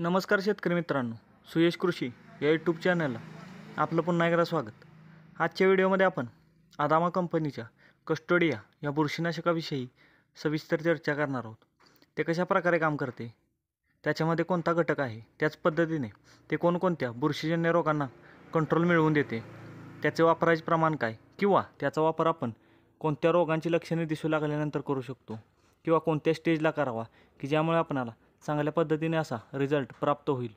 नमस्कार शेतकरी मित्रांनो सुयश कृषी या यूट्यूब चॅनलला आपलं पुन्हा एकदा स्वागत आजच्या व्हिडिओमध्ये आपण आदामा कंपनीच्या कस्टोडिया या बुरशीनाशकाविषयी सविस्तर चर्चा करणार आहोत ते कशा प्रकारे काम करते त्याच्यामध्ये कोणता घटक आहे त्याच पद्धतीने ते कोणकोणत्या बुरशीजन्य रोगांना कंट्रोल मिळवून देते त्याचे वापराचे प्रमाण काय किंवा त्याचा वापर आपण कोणत्या रोगांची लक्षणे दिसू लागल्यानंतर करू शकतो किंवा कोणत्या स्टेजला करावा की ज्यामुळे आपणाला चांगल्या पद्धतीने असा रिझल्ट प्राप्त होईल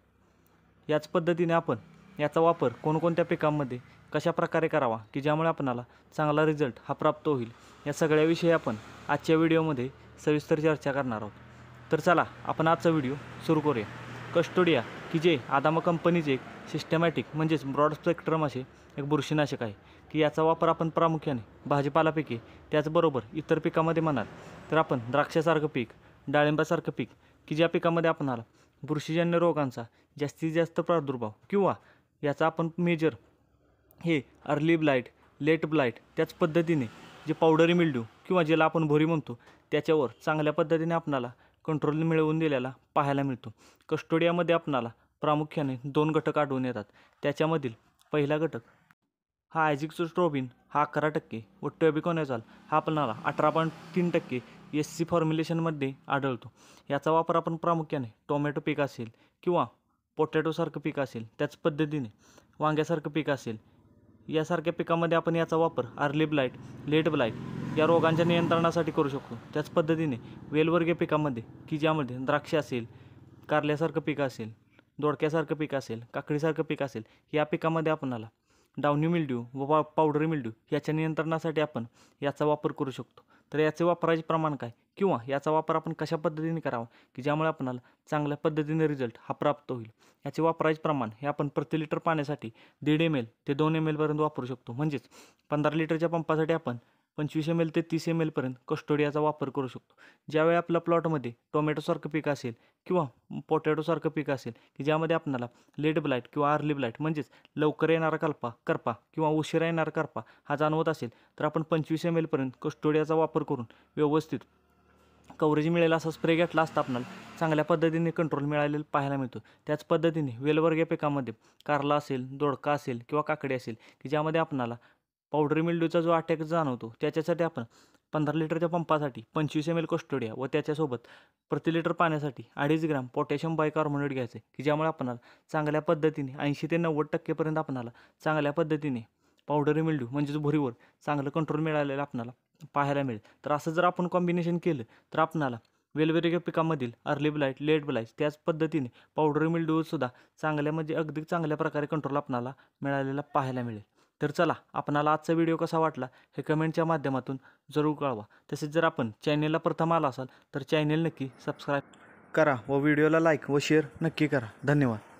याच पद्धतीने आपण याचा वापर कोणकोणत्या पिकांमध्ये कशा प्रकारे करावा की ज्यामुळे आपणाला चांगला रिझल्ट हा प्राप्त होईल या सगळ्याविषयी आपण आजच्या व्हिडिओमध्ये सविस्तर चर्चा करणार आहोत तर चला आपण आजचा व्हिडिओ सुरू करूया कस्टोडिया की जे आदामा कंपनीचे एक सिस्टमॅटिक म्हणजेच ब्रॉड स्पेक्ट्रम असे एक बुरशीनाशक आहे की याचा वापर आपण प्रामुख्याने भाजीपाला पिके त्याचबरोबर इतर पिकामध्ये म्हणाल तर आपण द्राक्षासारखं पीक डाळिंबासारखं पीक की ज्या पिकामध्ये आपणाला बुरशीजन्य रोगांचा जास्तीत जास्त प्रादुर्भाव किंवा याचा आपण मेजर हे अर्ली ब्लाईट लेट ब्लाईट त्याच पद्धतीने जे पावडरी मिल्ड्यू किंवा ज्याला आपण भोरी म्हणतो त्याच्यावर चांगल्या पद्धतीने आपणाला कंट्रोल मिळवून दिलेला पाहायला मिळतो कस्टोडियामध्ये आपणाला प्रामुख्याने दोन घटक आढळून येतात त्याच्यामधील पहिला घटक हा आयझिक्सोस्ट्रोबिन हा अकरा टक्के व टॅबिकॉनेझॉल हा आपणाला अठरा पॉईंट तीन टक्के एस सी फॉर्म्युलेशनमध्ये आढळतो याचा वापर आपण प्रामुख्याने टोमॅटो पीक असेल किंवा पोटॅटोसारखं पीक असेल त्याच पद्धतीने वांग्यासारखं पीक असेल यासारख्या पिकामध्ये आपण याचा वापर अर्ली ब्लाईट लेट ब्लाईट या रोगांच्या नियंत्रणासाठी करू शकतो त्याच पद्धतीने वेलवर्गीय पिकामध्ये की ज्यामध्ये द्राक्षे असेल कारल्यासारखं पीक असेल दोडक्यासारखं पीक असेल काकडीसारखं पीक असेल या पिकामध्ये आपणाला डावणी मिल्ड्यू व पा पावडरी मिल्ड्यू याच्या नियंत्रणासाठी आपण याचा वापर करू शकतो तर याचे वापराचे प्रमाण काय किंवा याचा वापर आपण कशा पद्धतीने करावा की ज्यामुळे आपणाला चांगल्या पद्धतीने रिझल्ट हा प्राप्त होईल याचे वापराचे प्रमाण हे आपण प्रति लिटर पाण्यासाठी दीड एम एल ते दोन एम एलपर्यंत वापरू शकतो म्हणजेच पंधरा लिटरच्या पंपासाठी आपण पंचवीस एम एल ते तीस एम एलपर्यंत कस्टोडियाचा वापर करू शकतो ज्यावेळी आपल्या प्लॉटमध्ये टोमॅटोसारखं पीक असेल किंवा पोटॅटोसारखं पीक असेल की ज्यामध्ये आपल्याला लेड ब्लाईट किंवा आर्ली ब्लाईट म्हणजेच लवकर येणारा कल्पा करपा किंवा उशिरा येणारा करपा हा जाणवत असेल तर आपण पंचवीस एम एलपर्यंत कस्टोडियाचा वापर करून व्यवस्थित कवरेज मिळेल असा स्प्रे घेतला असता आपल्याला चांगल्या पद्धतीने कंट्रोल मिळालेला पाहायला मिळतो त्याच पद्धतीने वेलवर्गीय पिकामध्ये कारला असेल दोडका असेल किंवा काकडी असेल की ज्यामध्ये आपणाला पावडरी मिल्ड्यूचा जो अटॅक जाणवतो त्याच्यासाठी आपण पंधरा लिटरच्या पंपासाठी पंचवीस एम एल कस्टोडिया व त्याच्यासोबत प्रति लिटर पाण्यासाठी अडीच ग्रॅम पोटॅशियम बायकार्बोनेट घ्यायचे की ज्यामुळे आपणाला चांगल्या पद्धतीने ऐंशी ते नव्वद टक्केपर्यंत आपणाला चांगल्या पद्धतीने पावडरी मिल्ड्यू म्हणजेच भुरीवर चांगलं कंट्रोल मिळालेलं आपणाला पाहायला मिळेल तर असं जर आपण कॉम्बिनेशन केलं तर आपणाला वेलवेगळ्या पिकामधील अर्ली ब्लाईट लेट ब्लाईट त्याच पद्धतीने पावडरी मिल्ड्यूसुद्धा चांगल्या म्हणजे अगदी चांगल्या प्रकारे कंट्रोल आपणाला मिळालेला पाहायला मिळेल तर चला आपणाला आजचा व्हिडिओ कसा वाटला हे कमेंटच्या माध्यमातून जरूर कळवा तसेच जर आपण चॅनेलला प्रथम आला असाल तर चॅनेल नक्की सबस्क्राईब करा व व्हिडिओला लाईक व शेअर नक्की करा धन्यवाद